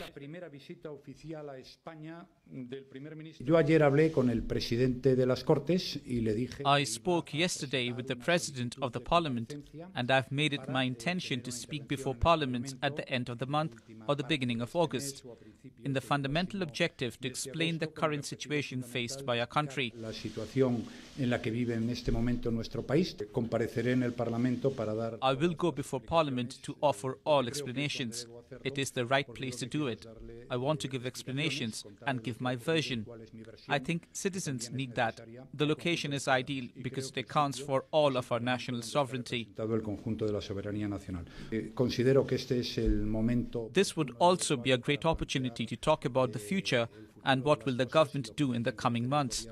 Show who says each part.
Speaker 1: la primera visita oficial a España del primer ministro. Yo ayer hablé con el presidente de las Cortes y le dije. I
Speaker 2: spoke yesterday with the president of the parliament, and I've made it my intention to speak before parliament at the end of the month or the beginning of August, in the fundamental objective to explain the current situation faced by our country. La situación
Speaker 1: en la que vive en este momento nuestro país. Compareceré en el Parlamento para dar.
Speaker 2: I will go before parliament to offer all explanations. It is the right place to do it it. I want to give explanations and give my version. I think citizens need that. The location is ideal because it accounts for all of our national sovereignty. This would also be a great opportunity to talk about the future and what will the government do in the coming months.